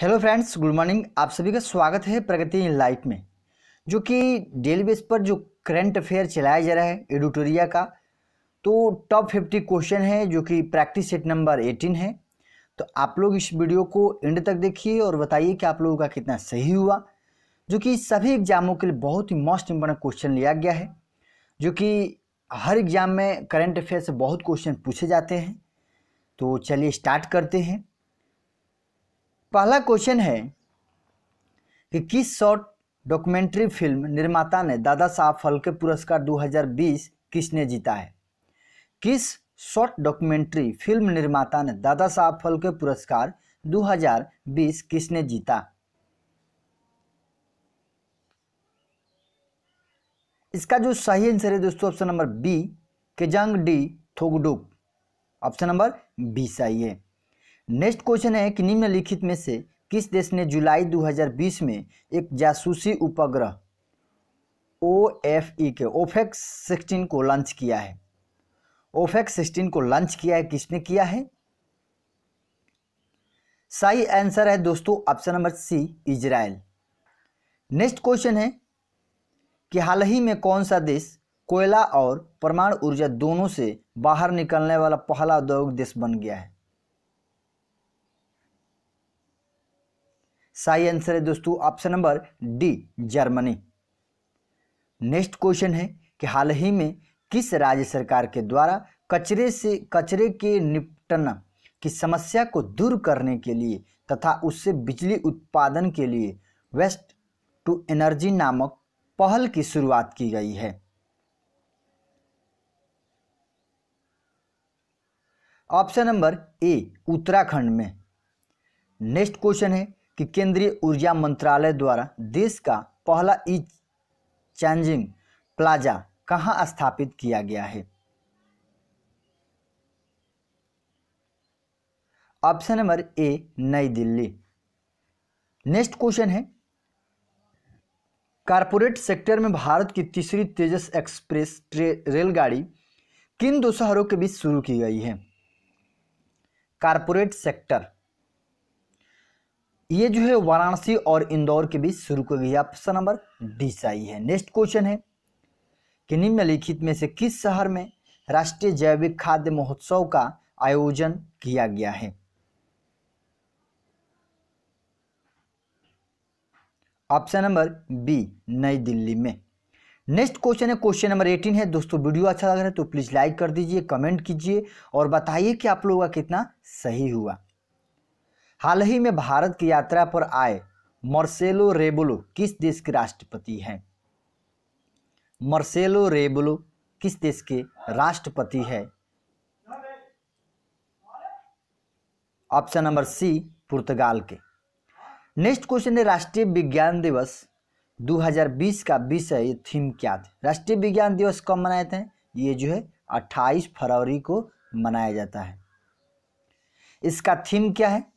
hello friends good morning आप सभी का स्वागत है प्रगति इन लाइफ में जो कि डेली बेस पर जो करंट अफेयर चलाया जा रहा है एडिटोरिया का तो टॉप फिफ्टी क्वेश्चन है जो कि प्रैक्टिस सेट नंबर एटीन है तो आप लोग इस वीडियो को एंड तक देखिए और बताइए कि आप लोगों का कितना सही हुआ जो कि सभी एग्जामों के लिए बहुत ही मोस्ट इम्पोर्टेंट क्वेश्चन लिया गया है जो कि हर एग्ज़ाम में करंट अफेयर से बहुत क्वेश्चन पूछे जाते हैं तो चलिए स्टार्ट करते हैं पहला क्वेश्चन है कि किस शॉर्ट डॉक्यूमेंट्री फिल्म निर्माता ने दादा साहब फलके पुरस्कार 2020 किसने जीता है किस शॉर्ट डॉक्यूमेंट्री फिल्म निर्माता ने दादा साहब फलके पुरस्कार 2020 किसने जीता इसका जो सही आंसर है दोस्तों option number B Kezang D Thongdok option number B सही है नेक्स्ट क्वेश्चन है कि निम्नलिखित में से किस देश ने जुलाई 2020 में एक जासूसी उपग्रह ओ एफ ई के ओफेक्स सिक्सटीन e को लॉन्च किया है ओफेक्स सिक्सटीन e को लॉन्च किया है किसने किया है सही आंसर है दोस्तों option number C Israel next question है कि हाल ही में कौन सा देश कोयला और परमाणु ऊर्जा दोनों से बाहर निकलने वाला पहला औद्योगिक देश बन गया है सही आंसर है दोस्तों option number D Germany next question है कि हाल ही में किस राज्य सरकार के द्वारा कचरे से कचरे के निपटन की समस्या को दूर करने के लिए तथा उससे बिजली उत्पादन के लिए वेस्ट टू एनर्जी नामक पहल की शुरुआत की गई है ऑप्शन नंबर ए उत्तराखंड में नेक्स्ट क्वेश्चन है कि केंद्रीय ऊर्जा मंत्रालय द्वारा देश का पहला ई चार्जिंग प्लाजा कहां स्थापित किया गया है option number A New Delhi next question है कारपोरेट सेक्टर में भारत की तीसरी तेजस एक्सप्रेस रेलगाड़ी किन दो शहरों के बीच शुरू की गई है कारपोरेट सेक्टर ये जो है वाराणसी और इंदौर के बीच शुरू की गई ऑप्शन नंबर डी सही है नेक्स्ट क्वेश्चन है कि निम्नलिखित में से किस शहर में राष्ट्रीय जैविक खाद्य महोत्सव का आयोजन किया गया है option number B New Delhi में नेक्स्ट क्वेश्चन है क्वेश्चन नंबर एटीन है दोस्तों वीडियो अच्छा लग रहा है तो प्लीज़ लाइक कर दीजिए कमेंट कीजिए और बताइए कि आप लोगों का कितना सही हुआ हाल ही में भारत की यात्रा पर आए मर्सेलो रेबुलो किस देश के राष्ट्रपति हैं मर्सेलो रेबुलो किस देश के राष्ट्रपति है ऑप्शन नंबर सी पुर्तगाल के नेक्स्ट क्वेश्चन है राष्ट्रीय विज्ञान दिवस 2020 का विषय थीम क्या थी राष्ट्रीय विज्ञान दिवस कब मनाए थे ये जो है 28 फरवरी को मनाया जाता है इसका थीम क्या है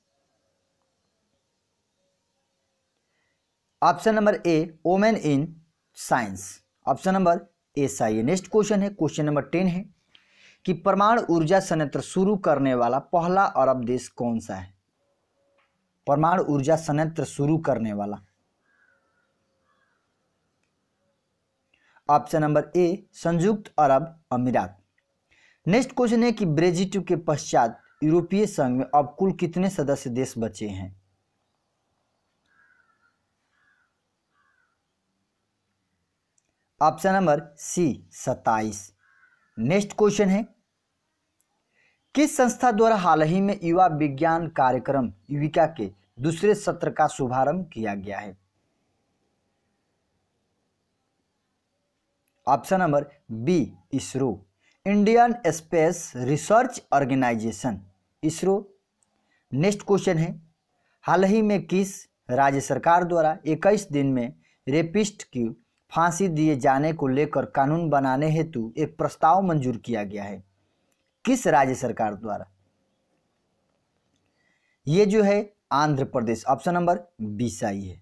option number A omen in science option number A साइए नेक्स्ट क्वेश्चन है क्वेश्चन नंबर टेन है कि परमाणु ऊर्जा संयंत्र शुरू करने वाला पहला अरब देश कौन सा है परमाणु ऊर्जा संयंत्र शुरू करने वाला ऑप्शन नंबर ए संयुक्त अरब अमीरात नेक्स्ट क्वेश्चन है कि ब्रेजिटिव के पश्चात यूरोपीय संघ में अब कुल कितने सदस्य देश बचे हैं ऑप्शन नंबर सी सत्ताईस नेक्स्ट क्वेश्चन है किस संस्था द्वारा हाल ही में युवा विज्ञान कार्यक्रम युविका के दूसरे सत्र का शुभारंभ किया गया है option number B ISRO Indian space research organisation ISRO next question है हाल ही में किस राज्य सरकार द्वारा 21 दिन में रेपिस्ट की फांसी दिए जाने को लेकर कानून बनाने हेतु एक प्रस्ताव मंजूर किया गया है किस राज्य सरकार द्वारा ये जो है आंध्र प्रदेश ऑप्शन नंबर बीस आई है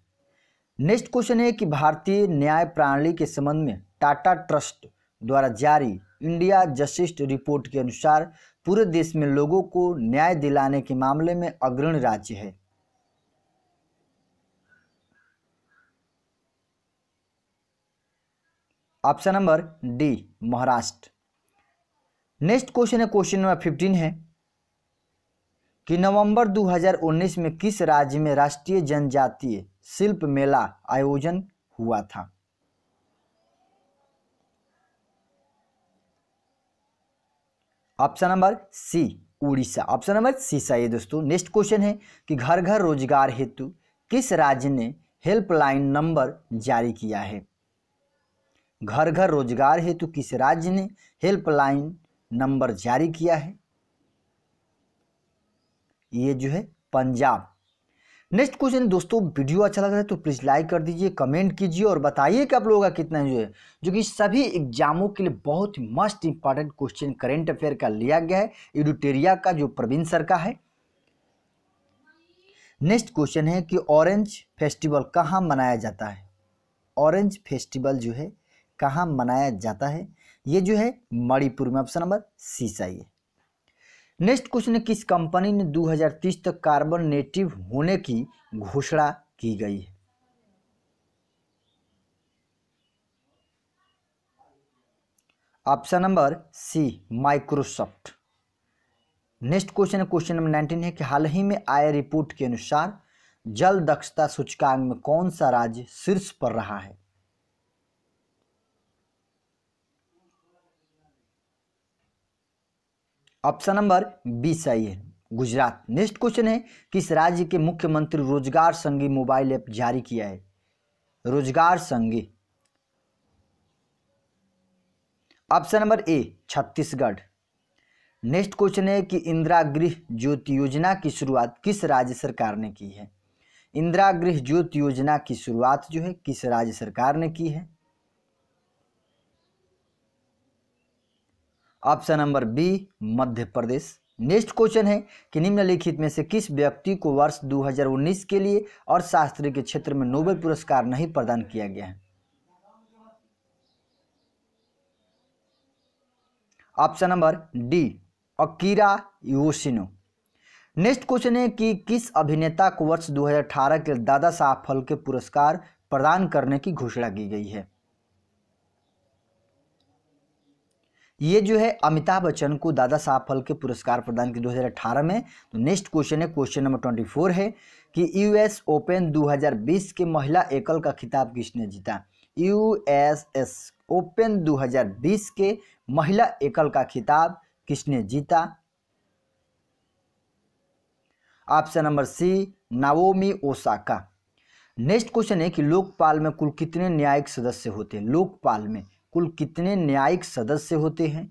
नेक्स्ट क्वेश्चन है कि भारतीय न्याय प्रणाली के संबंध में टाटा ट्रस्ट द्वारा जारी इंडिया जस्टिस रिपोर्ट के अनुसार पूरे देश में लोगों को न्याय दिलाने के मामले में अग्रणी राज्य है option number D Maharashtra next question है क्वेश्चन नंबर फिफ्टीन है कि नवंबर 2019 में किस राज्य में राष्ट्रीय जनजातीय शिल्प मेला आयोजन हुआ था option number C Orissa option number C सही है दोस्तों नेक्स्ट क्वेश्चन है कि घर घर रोजगार हेतु किस राज्य ने हेल्पलाइन नंबर जारी किया है घर घर रोजगार हेतु तो किस राज्य ने हेल्पलाइन नंबर जारी किया है ये जो है पंजाब नेक्स्ट क्वेश्चन दोस्तों वीडियो अच्छा लग रहा है तो प्लीज़ लाइक कर दीजिए कमेंट कीजिए और बताइए कि आप लोगों का कितना जो है जो कि सभी एग्जामों के लिए बहुत ही must important question current affair का लिया गया है एडुटेरिया का जो प्रवीण सर का है नेक्स्ट क्वेश्चन है कि ऑरेंज फेस्टिवल कहाँ मनाया जाता है ऑरेंज फेस्टिवल जो है कहाँ मनाया जाता है ये जो है मणिपुर में ऑप्शन नंबर सी चाहिए नेक्स्ट क्वेश्चन है किस कंपनी ने 2030 तक कार्बन नेटिव होने की घोषणा की गई है option number C Microsoft next question है क्वेश्चन नंबर नाइनटीन है कि हाल ही में आए रिपोर्ट के अनुसार जल दक्षता सूचकांक में कौन सा राज्य शीर्ष पर रहा है ऑप्शन नंबर बी सही है गुजरात नेक्स्ट क्वेश्चन है किस राज्य के मुख्यमंत्री रोजगार संघी मोबाइल ऐप जारी किया है Rozgar Sangi option number A Chhattisgarh next question है कि इंदिरा गृह ज्योति योजना की शुरुआत किस राज्य सरकार ने की है इंदिरा गृह ज्योति योजना की शुरुआत जो है किस राज्य सरकार ने की है option number B Madhya Pradesh next question है कि निम्नलिखित में से किस व्यक्ति को वर्ष 2019 के लिए और शास्त्री के क्षेत्र में नोबेल पुरस्कार नहीं प्रदान किया गया है option number D Akira Yoshino next question है कि किस अभिनेता को वर्ष 2018 के दादा साहब फलके पुरस्कार प्रदान करने की घोषणा की गई है ये जो है अमिताभ बच्चन को दादा साहब फलके पुरस्कार प्रदान किया 2018 में तो नेक्स्ट क्वेश्चन है क्वेश्चन नंबर 24 है कि यूएस ओपन 2020 के महिला एकल का खिताब किसने जीता यूएसएस ओपन 2020 के महिला एकल का खिताब किसने जीता option number C Naomi Osaka next question है कि लोकपाल में कुल कितने न्यायिक सदस्य होते हैं लोकपाल में कुल कितने न्यायिक सदस्य होते हैं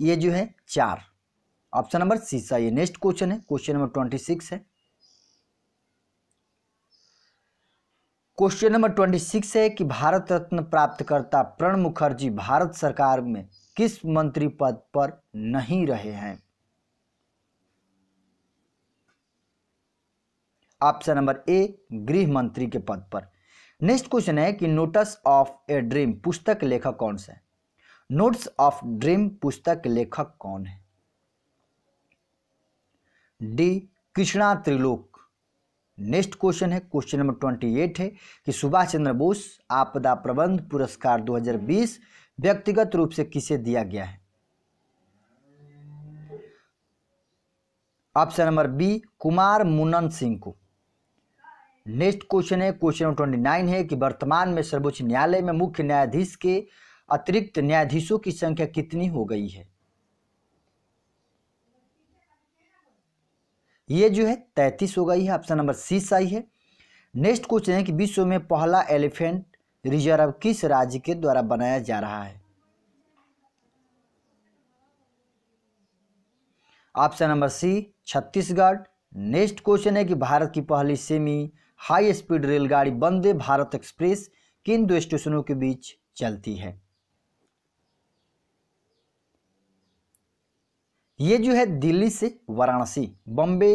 ये जो है चार ऑप्शन नंबर सी सा ये नेक्स्ट क्वेश्चन है क्वेश्चन नंबर ट्वेंटी सिक्स है क्वेश्चन नंबर ट्वेंटी सिक्स है कि भारत रत्न प्राप्तकर्ता प्रण मुखर्जी भारत सरकार में किस मंत्री पद पर नहीं रहे हैं ऑप्शन नंबर ए गृह मंत्री के पद पर नेक्स्ट क्वेश्चन है कि नोटस ऑफ ए ड्रीम पुस्तक लेखक कौन सा है नोट्स ऑफ ड्रीम पुस्तक लेखक कौन है D Krishna Trilok next question है क्वेश्चन नंबर ट्वेंटी एट है कि सुभाष चंद्र बोस आपदा प्रबंध पुरस्कार 2020 व्यक्तिगत रूप से किसे दिया गया है option number B Kumar Munan Singh को नेक्स्ट क्वेश्चन है क्वेश्चन ट्वेंटी नाइन है कि वर्तमान में सर्वोच्च न्यायालय में मुख्य न्यायाधीश के अतिरिक्त न्यायाधीशों की संख्या कितनी हो गई है ये जो है तैतीस हो गई है ऑप्शन नंबर सी सही है नेक्स्ट क्वेश्चन है कि विश्व में पहला एलिफेंट रिजर्व किस राज्य के द्वारा बनाया जा रहा है option number C Chhattisgarh next question है कि भारत की पहली सेमी हाई स्पीड रेलगाड़ी वंदे भारत एक्सप्रेस किन दो स्टेशनों के बीच चलती है ये जो है दिल्ली से Varanasi Bombay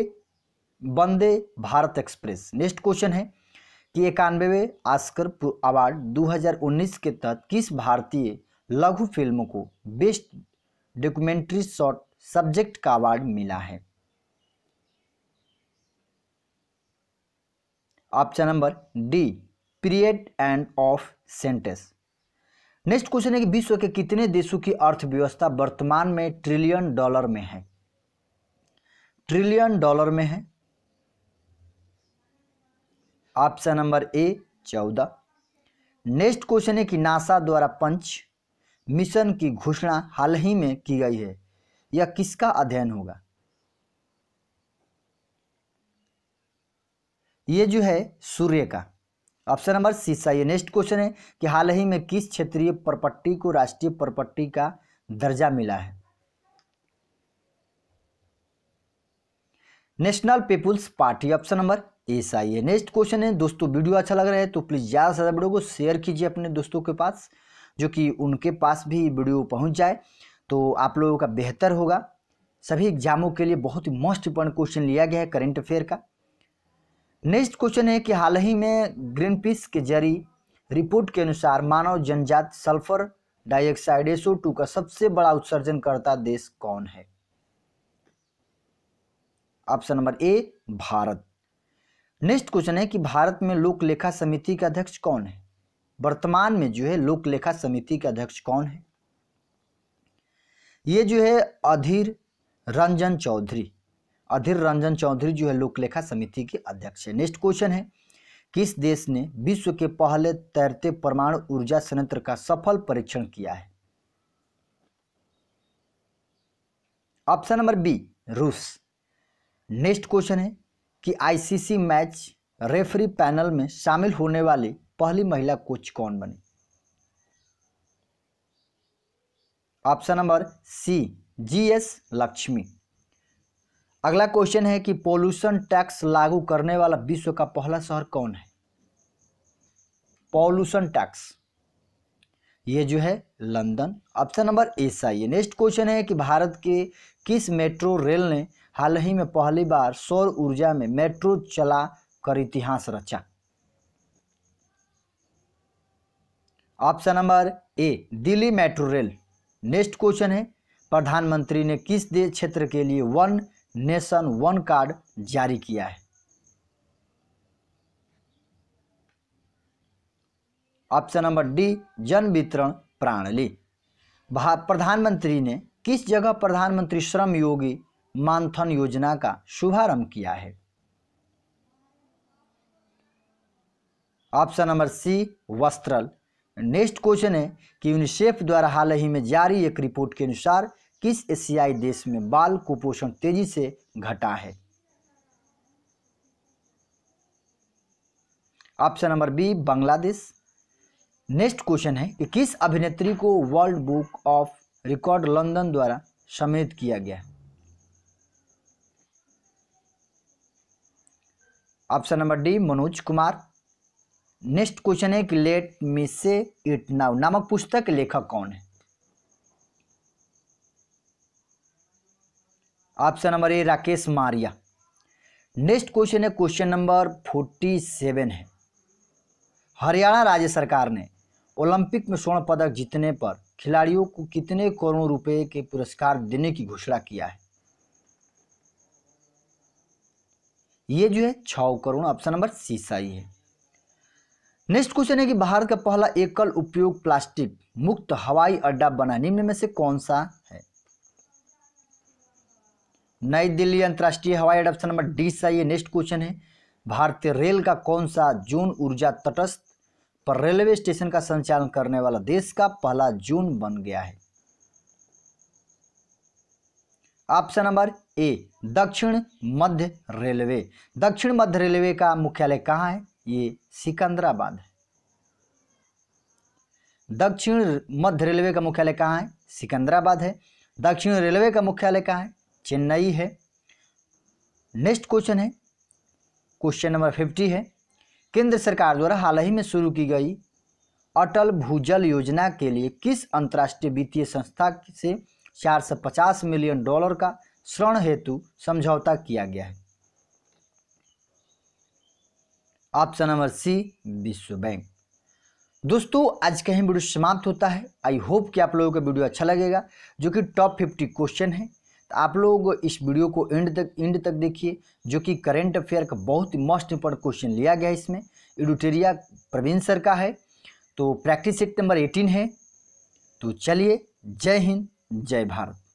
Vande Bharat express next question है कि इक्यानवे आस्कर अवार्ड 2019 के तहत किस भारतीय लघु फिल्म को बेस्ट डॉक्यूमेंट्री शॉर्ट सब्जेक्ट का अवार्ड मिला है option number D period end of sentence next question है कि विश्व के कितने देशों की अर्थव्यवस्था वर्तमान में ट्रिलियन डॉलर में है ट्रिलियन डॉलर में है ऑप्शन नंबर ए चौदह नेक्स्ट क्वेश्चन है कि नासा द्वारा पंच मिशन की घोषणा हाल ही में की गई है यह किसका अध्ययन होगा ये जो है सूर्य का ऑप्शन नंबर सी सही नेक्स्ट क्वेश्चन है कि हाल ही में किस क्षेत्रीय प्रॉपर्टी को राष्ट्रीय प्रॉपर्टी का दर्जा मिला है National People's Party option number A सही है नेक्स्ट क्वेश्चन है दोस्तों वीडियो अच्छा लग रहा है तो प्लीज़ ज़्यादा से ज़्यादा वीडियो को शेयर कीजिए अपने दोस्तों के पास जो कि उनके पास भी वीडियो पहुंच जाए तो आप लोगों का बेहतर होगा सभी एग्जामों के लिए बहुत ही मोस्ट इंपॉर्टेंट क्वेश्चन लिया गया है करंट अफेयर का नेक्स्ट क्वेश्चन है कि हाल ही में ग्रीन पीस के जरी रिपोर्ट के अनुसार मानव जनजात सल्फर डाइऑक्साइड एसओ टू का सबसे बड़ा उत्सर्जनकर्ता देश कौन है option number A Bharat next question है कि भारत में लोक लेखा समिति का अध्यक्ष कौन है वर्तमान में जो है लोक लेखा समिति का अध्यक्ष कौन है ये जो है अधीर रंजन चौधरी अधीर रंजन चौधरी जो है लोकलेखा समिति के अध्यक्ष है नेक्स्ट क्वेश्चन है किस देश ने विश्व के पहले तैरते परमाणु ऊर्जा संयंत्र का सफल परीक्षण किया है ऑप्शन नंबर बी रूस नेक्स्ट क्वेश्चन है कि आईसीसी मैच रेफरी पैनल में शामिल होने वाली पहली महिला कोच कौन बनी option number C G S Lakshmi अगला क्वेश्चन है कि पोल्यूशन टैक्स लागू करने वाला विश्व का पहला शहर कौन है पोल्यूशन टैक्स ये जो है लंदन ऑप्शन नंबर ए सही नेक्स्ट क्वेश्चन है कि भारत के किस मेट्रो रेल ने हाल ही में पहली बार सौर ऊर्जा में मेट्रो चला कर इतिहास रचा option number A Delhi metro rail next question है प्रधानमंत्री ने किस क्षेत्र के लिए वन नेशन वन कार्ड जारी किया है ऑप्शन नंबर डी जन वितरण प्रणाली प्रधानमंत्री ने किस जगह प्रधानमंत्री श्रम योगी मानथन योजना का शुभारंभ किया है option number C Vastral next question है कि यूनिसेफ द्वारा हाल ही में जारी एक रिपोर्ट के अनुसार किस एशियाई देश में बाल कुपोषण तेजी से घटा है option number B Bangladesh next question है कि किस अभिनेत्री को world book of record London द्वारा सम्मिलित किया गया option number D Manoj Kumar next question है कि लेट मी से इट नाउ नामक पुस्तक लेखक कौन है option number A Rakesh Maria next question है क्वेश्चन नंबर फोर्टी सेवन है हरियाणा राज्य सरकार ने ओलंपिक में स्वर्ण पदक जीतने पर खिलाड़ियों को कितने करोड़ रुपए के पुरस्कार देने की घोषणा किया है ये जो है छ करोड़ ऑप्शन नंबर सी सही है नेक्स्ट क्वेश्चन है कि भारत का पहला एकल उपयोग प्लास्टिक मुक्त हवाई अड्डा बना निम्न में से कौन सा है नई दिल्ली अंतर्राष्ट्रीय हवाई अड्डा ऑप्शन नंबर डी सही है नेक्स्ट क्वेश्चन है भारतीय रेल का कौन सा जून ऊर्जा तटस्थ पर रेलवे स्टेशन का संचालन करने वाला देश का पहला जून बन गया है ऑप्शन नंबर ए दक्षिण मध्य रेलवे दक्षिण मध्य रेलवे का मुख्यालय कहाँ है ये सिकंदराबाद है दक्षिण मध्य रेलवे का मुख्यालय कहाँ है सिकंदराबाद है दक्षिण रेलवे का मुख्यालय कहाँ है चेन्नई है नेक्स्ट क्वेश्चन है क्वेश्चन नंबर फिफ्टी है केंद्र सरकार द्वारा हाल ही में शुरू की गई अटल भूजल योजना के लिए किस अंतर्राष्ट्रीय वित्तीय संस्था से 450 मिलियन डॉलर का ऋण हेतु समझौता किया गया है ऑप्शन नंबर सी विश्व बैंक दोस्तों आज का ही वीडियो समाप्त होता है आई होप कि आप लोगों का वीडियो अच्छा लगेगा जो कि टॉप 50 क्वेश्चन है आप लोग इस वीडियो को एंड तक एंड तक देखिए जो कि करेंट अफेयर का बहुत ही मोस्ट इंपॉर्टेंट क्वेश्चन लिया गया है इसमें एडुटेरिया प्रवीण सर का है तो प्रैक्टिस सेट नंबर एटीन है तो चलिए जय हिंद जय भारत